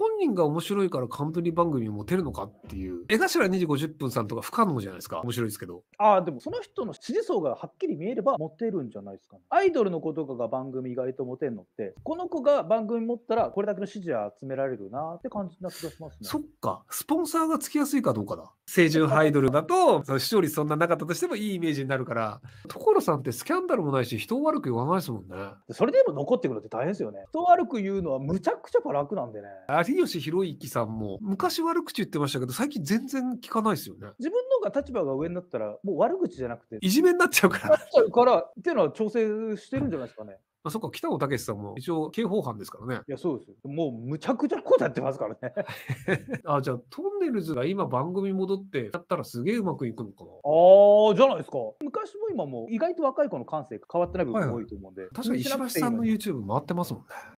本人が面白いからカントリー番組を持てるのかっていう、江頭2時50分さんとか不可能じゃないですか、面白いですけど。ああ、でもその人の支持層がはっきり見えれば持てるんじゃないですか、ね、アイドルの子とかが番組意外と持てるのって、この子が番組持ったら、これだけの支持集められるなって感じな気がしますね。そっか、スポンサーがつきやすいかどうかだ。青春アイドルだと、その視聴率そんななかったとしてもいいイメージになるから、所さんってスキャンダルもないし、人を悪く言わないですもんね。それでも残ってくるって大変ですよね。人を悪く言うのはむちゃくちゃ楽なんでね。有吉弘行さんも、昔悪口言ってましたけど、最近全然聞かないですよね。自分の方が立場が上になったら、もう悪口じゃなくて。いじめになっちゃうから。なっちゃうから、っていうのは調整してるんじゃないですかね。まあ、そっか、北野武さんも一応刑法犯ですからね。いや、そうですよ。もうむちゃくちゃこうやってますからね。あ、じゃあ、トンネルズが今番組戻ってやったらすげえうまくいくのかな。ああ、じゃないですか。昔も今も意外と若い子の感性変わってない部分多いと思うんで。はいはい、確かに石橋さんの YouTube 回ってますもんね。